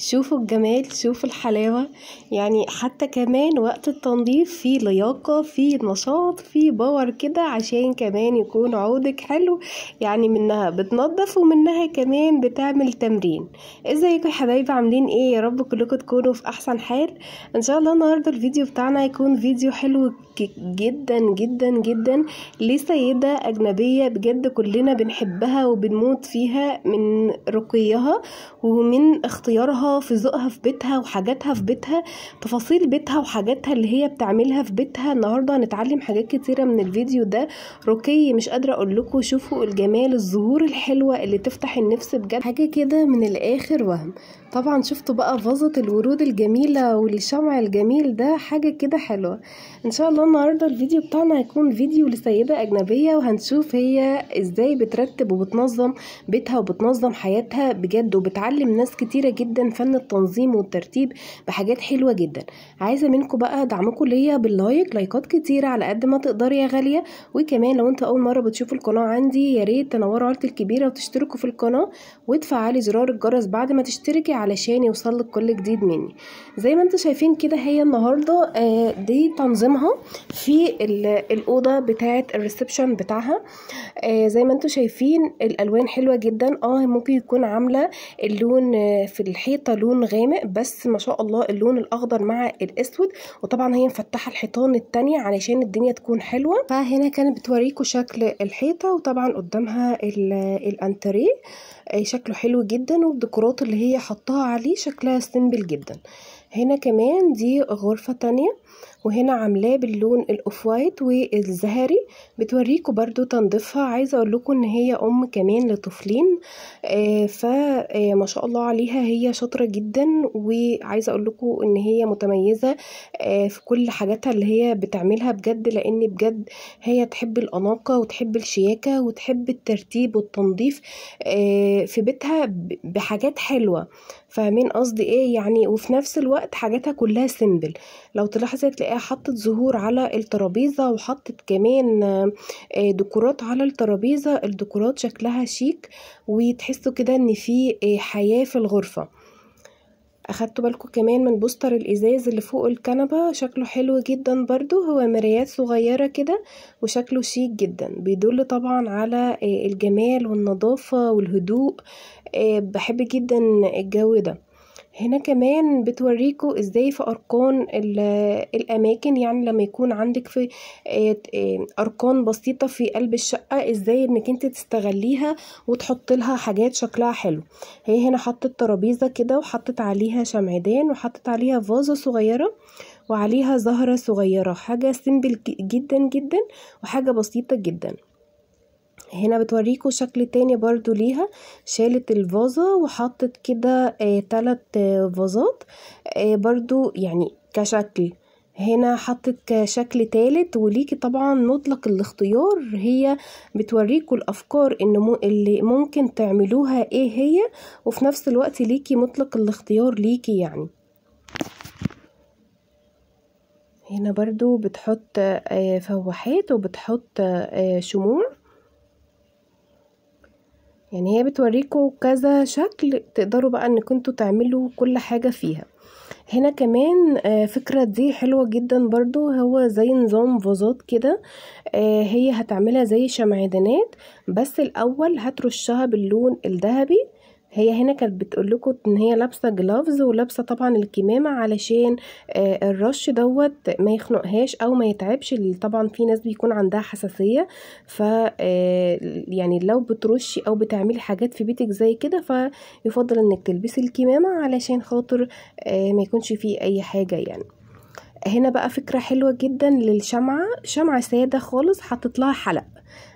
شوفوا الجمال شوفوا الحلاوة يعني حتى كمان وقت التنظيف في لياقة في نشاط في باور كده عشان كمان يكون عودك حلو يعني منها بتنظف ومنها كمان بتعمل تمرين ازيكم يا حبايب عاملين ايه يا رب كلكم تكونوا في احسن حال ان شاء الله النهاردة الفيديو بتاعنا يكون فيديو حلو جدا جدا جدا لسيدة اجنبية بجد كلنا بنحبها وبنموت فيها من رقيها ومن اختيارها في ذوقها في بيتها وحاجاتها في بيتها تفاصيل بيتها وحاجاتها اللي هي بتعملها في بيتها النهارده هنتعلم حاجات كتيره من الفيديو ده روكي مش قادره اقول لكم شوفوا الجمال الزهور الحلوه اللي تفتح النفس بجد حاجه كده من الاخر وهم طبعا شفتوا بقى فازة الورود الجميلة والشمع الجميل ده حاجة كده حلوة ان شاء الله النهاردة الفيديو بتاعنا هيكون فيديو لسيدة اجنبية وهنشوف هي ازاي بترتب وبتنظم بيتها وبتنظم حياتها بجد وبتعلم ناس كتيرة جدا فن التنظيم والترتيب بحاجات حلوة جدا عايزة منكم بقى دعمكم ليا باللايك لايكات كتيرة على قد ما تقدر يا غالية وكمان لو انت اول مرة بتشوف القناة عندي ياريت تنوروا عيلتي الكبيرة وتشتركوا في القناة وتفعلي زرار الجرس بعد ما تشتركي علشان يوصلك كل جديد مني زي ما انتوا شايفين كده هي النهارده آه، دي تنظيمها في الاوضه بتاعه الريسبشن بتاعها آه، زي ما انتوا شايفين الالوان حلوه جدا اه ممكن يكون عامله اللون آه، في الحيطه لون غامق بس ما شاء الله اللون الاخضر مع الاسود وطبعا هي مفتحه الحيطان التانية علشان الدنيا تكون حلوه فهنا كانت بتوريكم شكل الحيطه وطبعا قدامها الانتريه شكله حلو جدا والديكورات اللي هي حاطاها حطها عليه شكلها سيمبل جدا هنا كمان دي غرفة تانية وهنا عاملاه باللون الاوف وايت والزهري بتوريكم برضو تنظيفها عايزه اقول لكم ان هي ام كمان لطفلين آه،, آه ما شاء الله عليها هي شاطره جدا وعايزه اقول لكم ان هي متميزه آه في كل حاجاتها اللي هي بتعملها بجد لان بجد هي تحب الاناقه وتحب الشياكه وتحب الترتيب والتنظيف آه في بيتها بحاجات حلوه فاهمين قصدي ايه يعني وفي نفس الوقت حاجاتها كلها سيمبل لو تلاحظي تلاقيها حطت زهور على الترابيزه وحطت كمان آه، ديكورات على الترابيزه الديكورات شكلها شيك وتحسوا كده ان في آه، حياه في الغرفه اخدتوا بالكم كمان من بوستر الازاز اللي فوق الكنبه شكله حلو جدا برضو هو مرايات صغيره كده وشكله شيك جدا بيدل طبعا على آه، الجمال والنظافه والهدوء بحب جدا الجو ده هنا كمان بتوريكوا ازاي في ارقام الاماكن يعني لما يكون عندك في آه، آه، ارقام بسيطه في قلب الشقه ازاي انك انت تستغليها وتحط لها حاجات شكلها حلو هي هنا حطت ترابيزه كده وحطت عليها شمعدان وحطت عليها فازه صغيره وعليها زهره صغيره حاجه سيمبل جدا جدا وحاجه بسيطه جدا هنا بتوريكوا شكل تاني برضو ليها شالت الفازة وحطت كده آه تلات آه، فازات آه، برضو يعني كشكل هنا حطت شكل تالت وليكي طبعا مطلق الاختيار هي بتوريكوا الافكار ان اللي ممكن تعملوها ايه هي وفي نفس الوقت ليكي مطلق الاختيار ليكي يعني هنا برضو بتحط آه، فواحات وبتحط شموع يعني هي بتوريكوا كذا شكل تقدروا بقى انكم كنتوا تعملوا كل حاجة فيها هنا كمان آه، فكرة دي حلوة جدا برضو هو زي نظام فازات كده آه، هي هتعملها زي شمعدانات بس الأول هترشها باللون الذهبي هي هنا كانت بتقول لكم ان هي لابسه جلافز ولابسه طبعا الكمامه علشان آه، الرش دوت ما يخنقهاش او ما يتعبش طبعا في ناس بيكون عندها حساسيه ف آه، يعني لو بترشي او بتعملي حاجات في بيتك زي كده فيفضل انك تلبسي الكمامه علشان خاطر آه، ما يكونش فيه اي حاجه يعني هنا بقى فكره حلوه جدا للشمعه شمعه ساده خالص حطيت لها حلق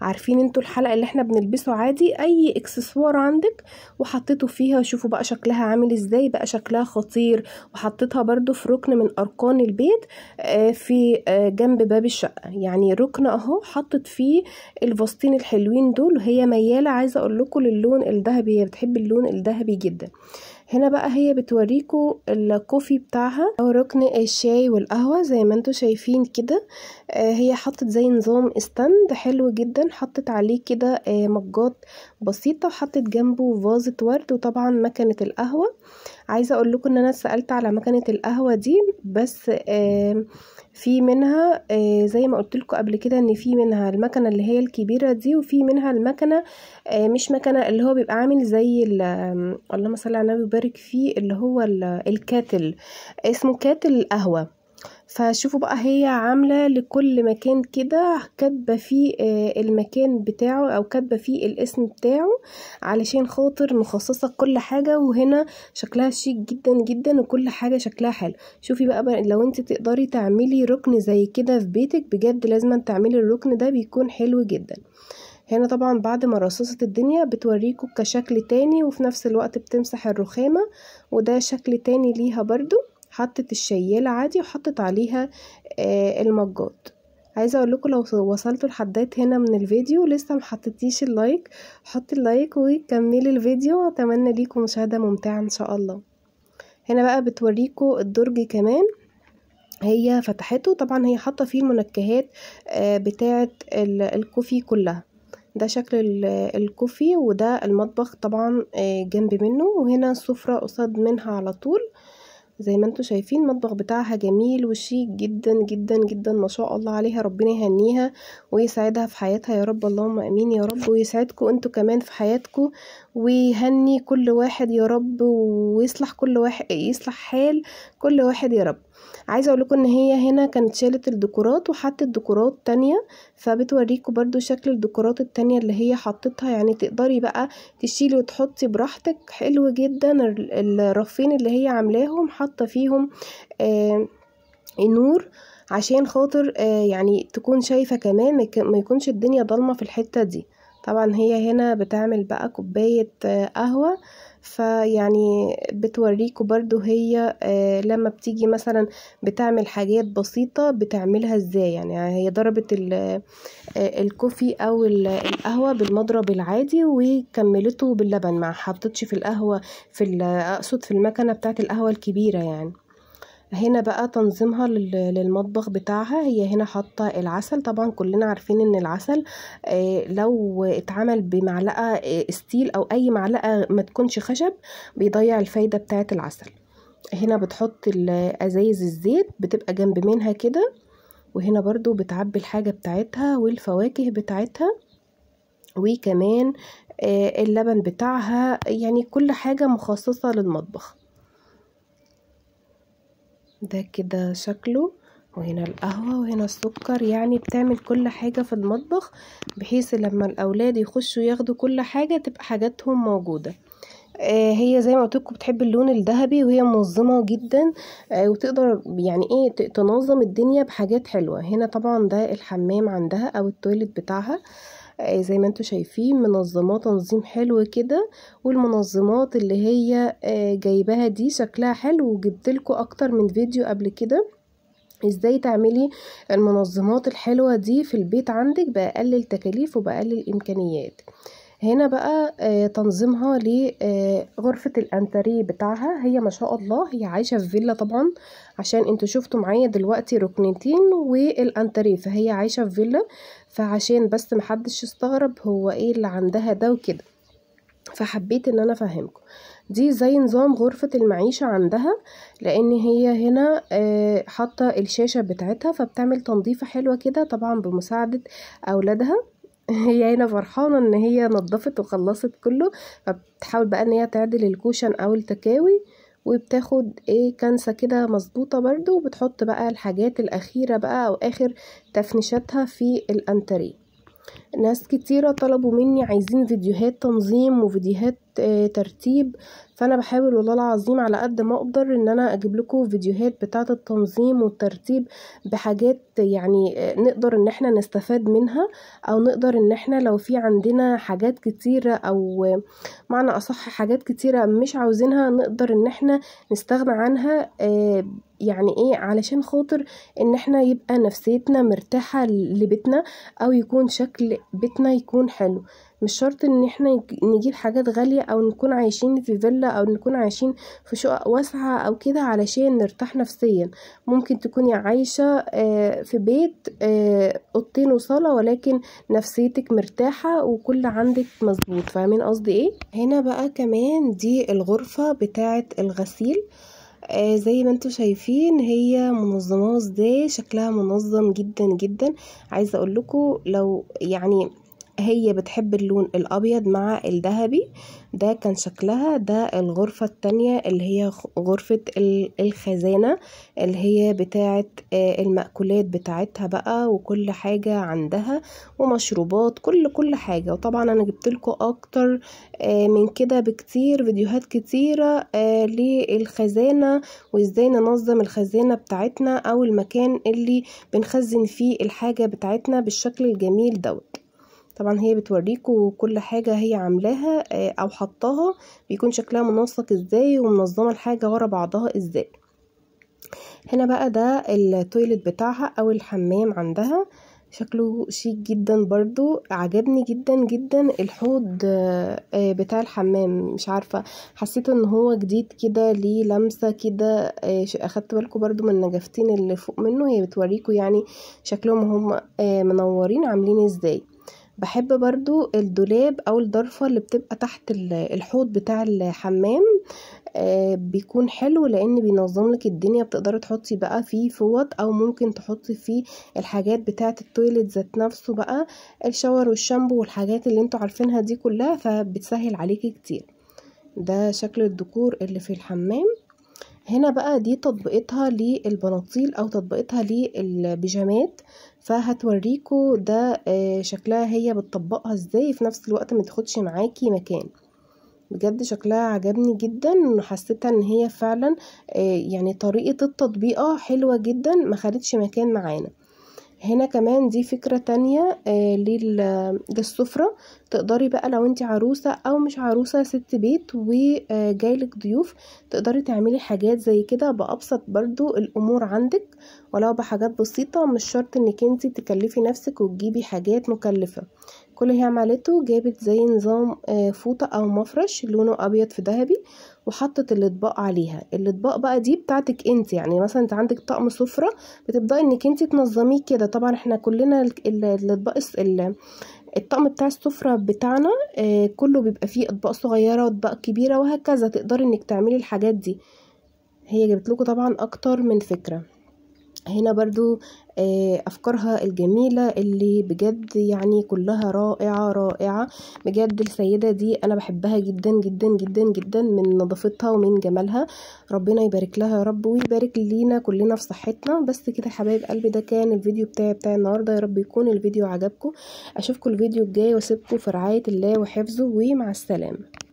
عارفين انتوا الحلقة اللي احنا بنلبسه عادي اي اكسسوار عندك وحطيته فيها شوفوا بقى شكلها عامل ازاي بقى شكلها خطير وحطيتها برضو في ركن من اركان البيت آه، في آه، جنب باب الشقة يعني ركن اهو حطت فيه الفستين الحلوين دول وهي ميالة عايزة اقول لكم للون الذهبي هي بتحب اللون الذهبي جدا هنا بقى هي بتوريكوا الكوفي بتاعها او ركن الشاي والقهوة زي ما انتوا شايفين كده آه، هي حطت زي نظام استند حلو جدا حطت عليه كده آه، مجات بسيطة وحطت جنبه فازة ورد وطبعا مكنة القهوة عايزة اقول لكم ان انا سألت على مكنة القهوة دي بس آه، في منها آه، زي ما قلت لكم قبل كده ان في منها المكنه اللي هي الكبيره دي وفي منها المكنه آه، مش مكنه اللي هو بيبقى عامل زي اللهم صل على النبي وبارك فيه اللي هو الكاتل اسمه كاتل القهوه فشوفوا بقى هي عاملة لكل مكان كده كاتبة فيه آه، المكان بتاعه او كاتبة فيه الاسم بتاعه علشان خاطر مخصصة كل حاجة وهنا شكلها شيك جدا جدا وكل حاجة شكلها حلو شوفي بقى, بقى لو انت تقدري تعملي ركن زي كده في بيتك بجد لازم تعملي الركن ده بيكون حلو جدا هنا طبعا بعد ما رصصت الدنيا بتوريكوا كشكل تاني وفي نفس الوقت بتمسح الرخامة وده شكل تاني ليها برضو حطت الشيالة عادي وحطت عليها آه، المجات عايزه اقول لكم لو وصلتوا لحدات هنا من الفيديو لسه محطتيش اللايك حطي اللايك وكملي الفيديو اتمنى ليكم مشاهده ممتعه ان شاء الله هنا بقى بتوريكم الدرج كمان هي فتحته طبعا هي حاطه فيه المنكهات آه، بتاعه الكوفي كلها ده شكل الكوفي وده المطبخ طبعا آه، جنب منه وهنا السفره قصاد منها على طول زي ما انتم شايفين المطبخ بتاعها جميل وشيك جدا جدا جدا ما شاء الله عليها ربنا يهنيها ويسعدها في حياتها يا رب اللهم امين يا رب ويسعدكم انتم كمان في حياتكم ويهني كل واحد يا رب ويصلح كل واحد يصلح حال كل واحد يا رب عايزه اقول لكم ان هي هنا كانت شالت الديكورات وحطت ديكورات تانية فبتوريكم برضو شكل الديكورات التانية اللي هي حطتها يعني تقدري بقى تشيلي وتحطي براحتك حلو جدا الرفين اللي هي عاملاهم حاطه فيهم آه النور عشان خاطر آه يعني تكون شايفه كمان ما يكونش الدنيا ضلمه في الحته دي طبعا هي هنا بتعمل بقى كوباية آه، قهوة فيعني بتوريكوا برضو هي آه، لما بتيجي مثلا بتعمل حاجات بسيطة بتعملها ازاي يعني هي ضربت آه، الكوفي او القهوة بالمضرب العادي وكملته باللبن ما حطتش في القهوة في اقصد في المكنة بتاعت القهوة الكبيرة يعني هنا بقى تنظيمها للمطبخ بتاعها هي هنا حاطه العسل طبعا كلنا عارفين ان العسل آه، لو اتعمل بمعلقه آه، ستيل او اي معلقه ما تكونش خشب بيضيع الفايده بتاعه العسل هنا بتحط ازايز الزيت بتبقى جنب منها كده وهنا برضو بتعبي الحاجه بتاعتها والفواكه بتاعتها وكمان آه، اللبن بتاعها يعني كل حاجه مخصصه للمطبخ ده كده شكله وهنا القهوة وهنا السكر يعني بتعمل كل حاجة في المطبخ بحيث لما الأولاد يخشوا ياخدوا كل حاجة تبقى حاجاتهم موجودة آه، هي زي ما قلتلكوا بتحب اللون الذهبي وهي منظمه جدا آه، وتقدر يعني ايه تنظم الدنيا بحاجات حلوه هنا طبعا ده الحمام عندها او التويلت بتاعها آه، زي ما انتوا شايفين منظمات تنظيم حلو كده والمنظمات اللي هي آه، جايباها دي شكلها حلو وجبتلكوا اكتر من فيديو قبل كده ازاي تعملي المنظمات الحلوة دي في البيت عندك بأقل تكاليف وبقلل امكانيات هنا بقى آه، تنظيمها لغرفة الانتريه بتاعها هي ما شاء الله هي عايشة في فيلا طبعا عشان انتوا شفتوا معايا دلوقتي ركنتين والانتريه فهي عايشه في فيلا فعشان بس محدش يستغرب هو ايه اللي عندها ده وكده فحبيت ان انا افهمكم دي زي نظام غرفة المعيشة عندها لان هي هنا آه، حاطة الشاشة بتاعتها فبتعمل تنظيفة حلوة كده طبعا بمساعدة اولادها هي هنا فرحانة ان هي نظفت وخلصت كله فبتحاول بقى ان هي تعدل الكوشن او التكاوي وبتاخد ايه كنسة كده مظبوطة برضو وبتحط بقى الحاجات الأخيرة بقى أو آخر تفنيشاتها في الأنتريه ناس كتيرة طلبوا مني عايزين فيديوهات تنظيم وفيديوهات ترتيب فانا بحاول والله العظيم على قد ما اقدر ان انا اجيب لكم فيديوهات بتاعه التنظيم والترتيب بحاجات يعني نقدر ان احنا نستفاد منها او نقدر ان احنا لو في عندنا حاجات كتيره او معنى اصح حاجات كتيره مش عاوزينها نقدر ان احنا نستغنى عنها آه، يعني ايه علشان خاطر ان احنا يبقى نفسيتنا مرتاحه لبيتنا او يكون شكل بيتنا يكون حلو مش شرط ان احنا نجيب حاجات غالية او نكون عايشين في فيلا او نكون عايشين في شقق واسعة او كده علشان نرتاح نفسيا ممكن تكوني عايشة آه، في بيت آه، اوضتين وصالة ولكن نفسيتك مرتاحة وكل عندك مظبوط فاهمين قصدي ايه هنا بقى كمان دي الغرفة بتاعة الغسيل آه، زي ما انتم شايفين هي منظمه ازاي شكلها منظم جدا جدا عايزه اقول لكم لو يعني هي بتحب اللون الأبيض مع الذهبي ده كان شكلها ده الغرفة التانية اللي هي غرفة الخزانة اللي هي بتاعة آه، المأكولات بتاعتها بقى وكل حاجة عندها ومشروبات كل كل حاجة وطبعا أنا جبتلكوا أكتر آه، من كده بكتير فيديوهات كتيرة آه، للخزانة وإزاي ننظم الخزانة بتاعتنا أو المكان اللي بنخزن فيه الحاجة بتاعتنا بالشكل الجميل دوت طبعا هي بتوريكوا كل حاجة هي عاملاها آه، او حطاها بيكون شكلها منسق ازاي ومنظمة الحاجة ورا بعضها ازاي هنا بقى ده التويلت بتاعها او الحمام عندها شكله شيك جدا برضو عجبني جدا جدا الحوض آه، بتاع الحمام مش عارفة حسيت ان هو جديد كده ليه لمسة كده آه، اخدت بالكم برضو من النجفتين اللي فوق منه هي بتوريكم يعني شكلهم هم منورين عاملين ازاي بحب برضو الدولاب او الضرفة اللي بتبقى تحت الحوض بتاع الحمام آه، بيكون حلو لان بينظم لك الدنيا بتقدري تحطي بقى فيه فوط او ممكن تحطي فيه الحاجات بتاعه التويلت ذات نفسه بقى الشاور والشامبو والحاجات اللي انتوا عارفينها دي كلها فبتسهل عليكي كتير ده شكل الديكور اللي في الحمام هنا بقى دي تطبيقتها للبناطيل او تطبيقتها للبيجامات فهتوريكو ده آه، شكلها هي بتطبقها ازاي في نفس الوقت ما تاخدش معاكي مكان بجد شكلها عجبني جدا وحسيتها ان هي فعلا آه، يعني طريقة التطبيقة حلوة جدا ما خدتش مكان معانا هنا كمان دي فكرة تانية آه، للسفرة تقدري بقى لو انت عروسة او مش عروسة ست بيت وجايلك آه، ضيوف تقدري تعملي حاجات زي كده بأبسط برضو الامور عندك ولو بحاجات بسيطة مش شرط انك انت تكلفي نفسك وتجيبي حاجات مكلفة كل هي عملته جابت زي نظام آه، فوطة او مفرش لونه ابيض في ذهبي وحطت الاطباق عليها الاطباق بقى دي بتاعتك انت يعني مثلا انت عندك طقم سفره بتبداي انك انت تنظميه كده طبعا احنا كلنا الاطباق الطقم بتاع السفرة بتاعنا آه كله بيبقى فيه اطباق صغيرة واطباق كبيرة وهكذا تقدري انك تعملي الحاجات دي هي جابت لكم طبعا اكتر من فكرة هنا برضو آه، أفكارها الجميلة اللي بجد يعني كلها رائعة رائعة بجد السيدة دي أنا بحبها جدا جدا جدا جدا من نظافتها ومن جمالها ربنا يبارك لها يا رب ويبارك لينا كلنا في صحتنا بس كده حبايب قلبي ده كان الفيديو بتاعي بتاع النهاردة يا رب يكون الفيديو عجبكم أشوفكم الفيديو الجاي واسيبكم في رعاية الله وحفظه ومع السلامة